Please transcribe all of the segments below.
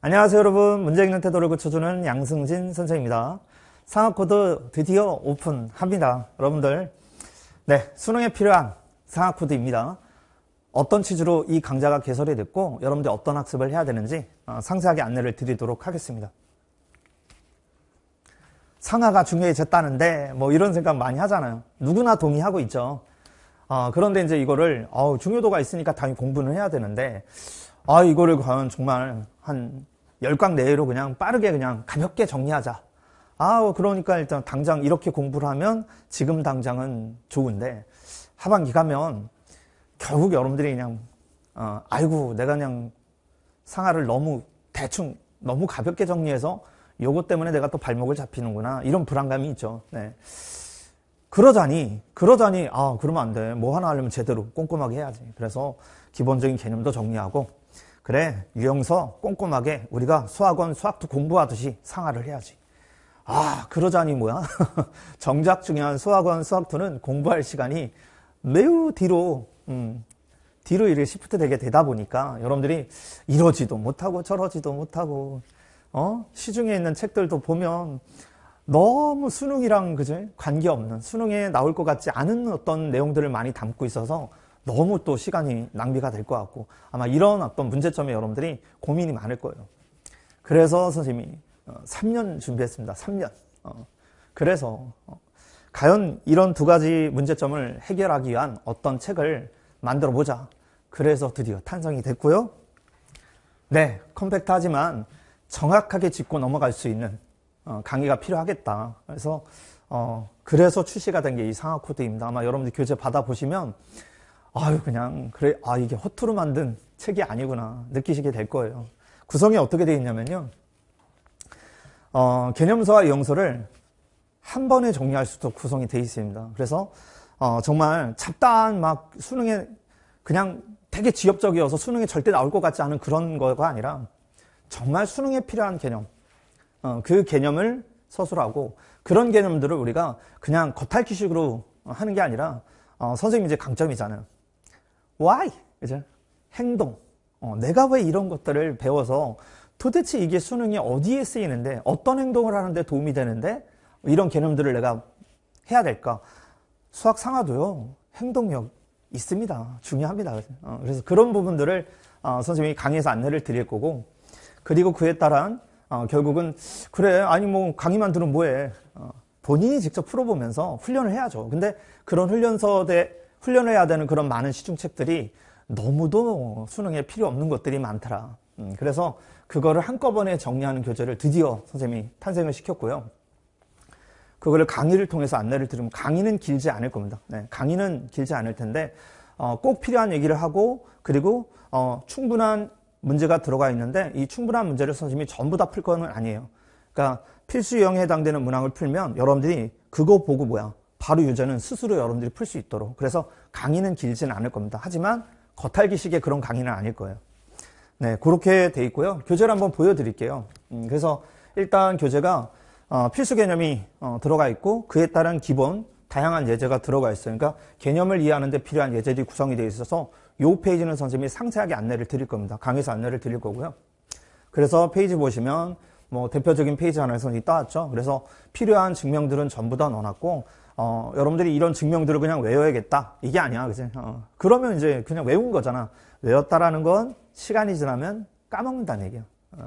안녕하세요 여러분 문제 읽는 태도를 고쳐주는 양승진 선생입니다 상하코드 드디어 오픈합니다 여러분들 네 수능에 필요한 상하코드입니다 어떤 취지로 이 강좌가 개설이 됐고 여러분들이 어떤 학습을 해야 되는지 어, 상세하게 안내를 드리도록 하겠습니다 상하가 중요해졌다는데 뭐 이런 생각 많이 하잖아요 누구나 동의하고 있죠 어, 그런데 이제 이거를 어, 중요도가 있으니까 당연히 공부는 해야 되는데 아, 이거를 과연 정말 한열강 내로 외 그냥 빠르게 그냥 가볍게 정리하자. 아, 그러니까 일단 당장 이렇게 공부를 하면 지금 당장은 좋은데 하반기 가면 결국 여러분들이 그냥 어, 아이고 내가 그냥 상하를 너무 대충 너무 가볍게 정리해서 요것 때문에 내가 또 발목을 잡히는구나 이런 불안감이 있죠. 네. 그러자니, 그러자니, 아, 그러면 안 돼. 뭐 하나 하려면 제대로 꼼꼼하게 해야지. 그래서 기본적인 개념도 정리하고, 그래, 유형서 꼼꼼하게 우리가 수학원 수학도 공부하듯이 상하를 해야지. 아, 그러자니 뭐야. 정작 중요한 수학원 수학도는 공부할 시간이 매우 뒤로, 음, 뒤로 이렇 시프트 되게 되다 보니까 여러분들이 이러지도 못하고 저러지도 못하고, 어? 시중에 있는 책들도 보면 너무 수능이랑 그제 관계없는 수능에 나올 것 같지 않은 어떤 내용들을 많이 담고 있어서 너무 또 시간이 낭비가 될 것 같고 아마 이런 어떤 문제점에 여러분들이 고민이 많을 거예요. 그래서 선생님이 3년 어, 준비했습니다. 3년. 어, 그래서 어, 과연 이런 두 가지 문제점을 해결하기 위한 어떤 책을 만들어 보자. 그래서 드디어 탄성이 됐고요. 네, 컴팩트하지만 정확하게 짚고 넘어갈 수 있는 어, 강의가 필요하겠다. 그래서 어, 그래서 출시가 된 게 이 상하 코드입니다. 아마 여러분들 교재 받아 보시면 아유 그냥 그래 아 이게 허투루 만든 책이 아니구나 느끼시게 될 거예요. 구성이 어떻게 되어 있냐면요. 어, 개념서와 용서를한 번에 정리할 수도 구성이 되어 있습니다. 그래서 어, 정말 잡다한 막 수능에 그냥 되게 지엽적이어서 수능에 절대 나올 것 같지 않은 그런 거가 아니라 정말 수능에 필요한 개념, 어, 그 개념을 서술하고 그런 개념들을 우리가 그냥 겉핥기식으로 하는 게 아니라 어, 선생님 이제 강점이잖아요. Why? 이제 행동. 어, 내가 왜 이런 것들을 배워서 도대체 이게 수능이 어디에 쓰이는데 어떤 행동을 하는데 도움이 되는데 이런 개념들을 내가 해야 될까? 수학 상하도요 행동력 있습니다. 중요합니다. 어, 그래서 그런 부분들을 어, 선생님이 강의에서 안내를 드릴 거고 그리고 그에 따른 어, 결국은 그래 아니 뭐 강의만 들으면 뭐해 어, 본인이 직접 풀어보면서 훈련을 해야죠. 근데 그런 훈련서대 훈련을 해야 되는 그런 많은 시중책들이 너무도 수능에 필요 없는 것들이 많더라. 음, 그래서 그거를 한꺼번에 정리하는 교재를 드디어 선생님이 탄생을 시켰고요. 그거를 강의를 통해서 안내를 드리면 강의는 길지 않을 겁니다. 네, 강의는 길지 않을 텐데 어, 꼭 필요한 얘기를 하고 그리고 어, 충분한 문제가 들어가 있는데 이 충분한 문제를 선생님이 전부 다 풀 거는 아니에요. 그러니까 필수 유형에 해당되는 문항을 풀면 여러분들이 그거 보고 뭐야 바로 유저는 스스로 여러분들이 풀 수 있도록 그래서 강의는 길지는 않을 겁니다. 하지만 겉핥기식의 그런 강의는 아닐 거예요. 네, 그렇게 돼 있고요. 교재를 한번 보여드릴게요. 음, 그래서 일단 교재가 어, 필수 개념이 어, 들어가 있고 그에 따른 기본 다양한 예제가 들어가 있어요. 그러니까 개념을 이해하는 데 필요한 예제들이 구성이 되어 있어서 요 페이지는 선생님이 상세하게 안내를 드릴 겁니다. 강의에서 안내를 드릴 거고요. 그래서 페이지 보시면 뭐 대표적인 페이지 하나에서 따왔죠. 그래서 필요한 증명들은 전부 다 넣어놨고 어, 여러분들이 이런 증명들을 그냥 외워야겠다. 이게 아니야, 그지? 어, 그러면 이제 그냥 외운 거잖아. 외웠다라는 건 시간이 지나면 까먹는다는 얘기야. 어,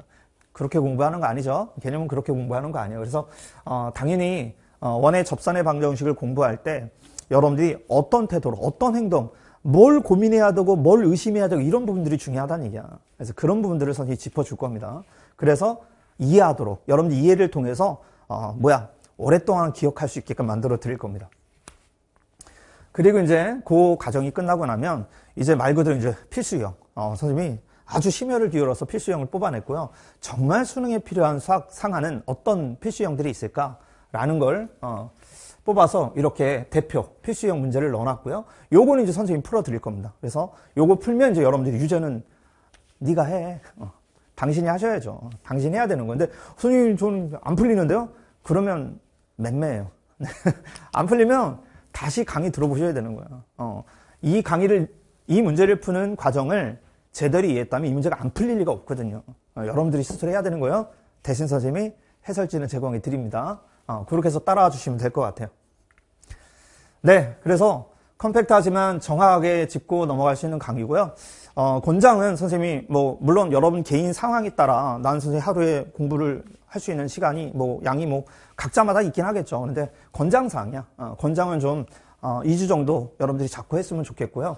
그렇게 공부하는 거 아니죠? 개념은 그렇게 공부하는 거 아니에요. 그래서 어, 당연히 어, 원의 접산의 방정식을 공부할 때 여러분들이 어떤 태도로, 어떤 행동, 뭘 고민해야 되고 뭘 의심해야 되고 이런 부분들이 중요하다는 얘기야. 그래서 그런 부분들을 선생님이 짚어줄 겁니다. 그래서 이해하도록 여러분들 이해를 통해서 어, 뭐야 오랫동안 기억할 수 있게끔 만들어 드릴 겁니다. 그리고 이제 그 과정이 끝나고 나면 이제 말 그대로 이제 필수형 어, 선생님이 아주 심혈을 기울어서 필수형을 뽑아냈고요. 정말 수능에 필요한 수학 상하는 어떤 필수형들이 있을까라는 걸 어, 뽑아서 이렇게 대표 필수형 문제를 넣어놨고요. 요거는 이제 선생님 풀어드릴 겁니다. 그래서 요거 풀면 이제 여러분들이 유저는 네가 해. 어. 당신이 하셔야죠. 당신이 해야 되는 건데 선생님 저는 안 풀리는데요. 그러면 맴매예요. 안 풀리면 다시 강의 들어보셔야 되는 거예요. 어. 이 강의를 이 문제를 푸는 과정을 제대로 이해했다면 이 문제가 안 풀릴 리가 없거든요. 어, 여러분들이 스스로 해야 되는 거예요. 대신 선생님이 해설지는 제공해 드립니다. 어, 그렇게 해서 따라와 주시면 될 것 같아요. 네, 그래서 컴팩트하지만 정확하게 짚고 넘어갈 수 있는 강의고요. 어, 권장은 선생님이 뭐 물론 여러분 개인 상황에 따라 나는 선생님 하루에 공부를 할 수 있는 시간이 뭐 양이 뭐 각자마다 있긴 하겠죠. 그런데 권장사항이야. 어, 권장은 좀 어, 2주 정도 여러분들이 자꾸 했으면 좋겠고요.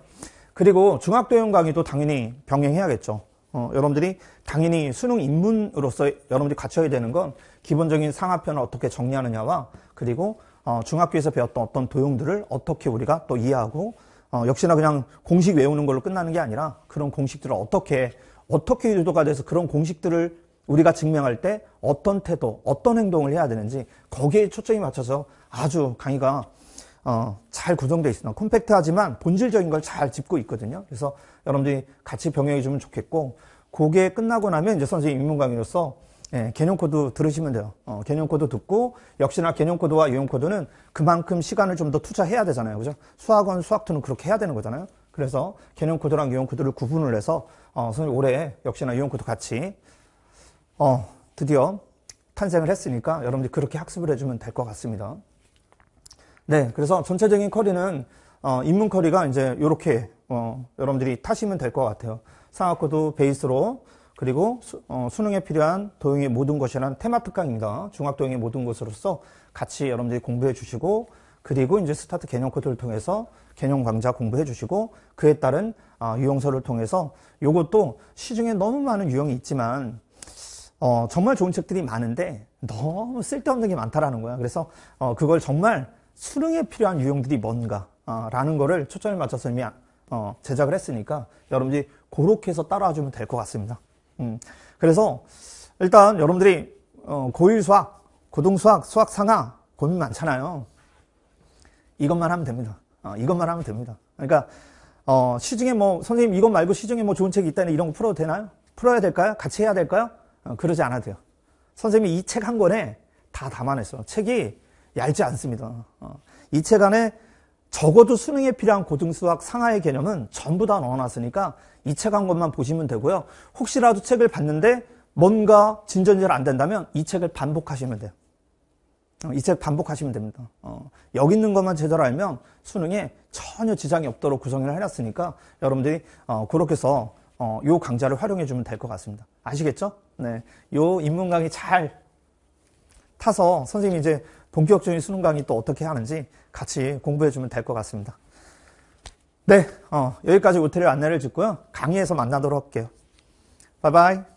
그리고 중학도용 강의도 당연히 병행해야겠죠. 어, 여러분들이 당연히 수능 입문으로서 여러분들이 갖춰야 되는 건 기본적인 상하편을 어떻게 정리하느냐와 그리고 어, 중학교에서 배웠던 어떤 도형들을 어떻게 우리가 또 이해하고 어, 역시나 그냥 공식 외우는 걸로 끝나는 게 아니라 그런 공식들을 어떻게 어떻게 유도가 돼서 그런 공식들을 우리가 증명할 때 어떤 태도, 어떤 행동을 해야 되는지 거기에 초점이 맞춰서 아주 강의가 어, 잘 구성되어 있습니다. 콤팩트하지만 본질적인 걸 잘 짚고 있거든요. 그래서 여러분들이 같이 병행해 주면 좋겠고 그게 끝나고 나면 이제 선생님 입문 강의로서 예, 개념 코드 들으시면 돼요. 어, 개념 코드 듣고 역시나 개념 코드와 유형 코드는 그만큼 시간을 좀 더 투자해야 되잖아요. 그죠? 수학원 수학투는 그렇게 해야 되는 거잖아요. 그래서 개념 코드랑 유형 코드를 구분을 해서 어, 선생님 올해 역시나 유형 코드 같이 어, 드디어 탄생을 했으니까 여러분들 이 그렇게 학습을 해주면 될 것 같습니다. 네, 그래서 전체적인 커리는 어, 입문 커리가 이제 이렇게 어, 여러분들이 타시면 될 것 같아요. 상하코드 베이스로 그리고 수, 어, 능에 필요한 도형의 모든 것이란 테마 특강입니다. 중학 도형의 모든 것으로서 같이 여러분들이 공부해 주시고 그리고 이제 스타트 개념 코드를 통해서 개념 강좌 공부해 주시고 그에 따른 어, 유형서를 통해서 이것도 시중에 너무 많은 유형이 있지만 어, 정말 좋은 책들이 많은데 너무 쓸데없는 게 많다라는 거야. 그래서 어, 그걸 정말 수능에 필요한 유형들이 뭔가라는 아, 거를 초점을 맞춰서 이미 아, 어, 제작을 했으니까 여러분들이 그렇게 해서 따라와 주면 될 것 같습니다. 음. 그래서 일단 여러분들이 어, 고1 수학, 고등 수학, 수학 상하 고민 많잖아요. 이것만 하면 됩니다. 어, 이것만 하면 됩니다. 그러니까 시중에 뭐 선생님 이것 말고 시중에 뭐 좋은 책이 있다니 이런 거 풀어도 되나요? 풀어야 될까요? 같이 해야 될까요? 그러지 않아도 돼요. 선생님이 이 책 한 권에 다 담아냈어요. 책이 얇지 않습니다. 어. 이책 안에 적어도 수능에 필요한 고등수학 상하의 개념은 전부 다 넣어놨으니까 이 책 한것만 보시면 되고요. 혹시라도 책을 봤는데 뭔가 진전이 잘 안 된다면 이 책을 반복하시면 돼요. 어, 이책 반복하시면 됩니다. 어, 여기 있는 것만 제대로 알면 수능에 전혀 지장이 없도록 구성을 해놨으니까 여러분들이 어, 그렇게 해서 어, 요 강좌를 활용해 주면 될 것 같습니다. 아시겠죠? 네, 요 인문 강의 잘 타서 선생님이 이제 본격적인 수능 강의 또 어떻게 하는지 같이 공부해 주면 될 것 같습니다. 네, 어, 여기까지 오태를 안내를 짓고요. 강의에서 만나도록 할게요. 바이바이.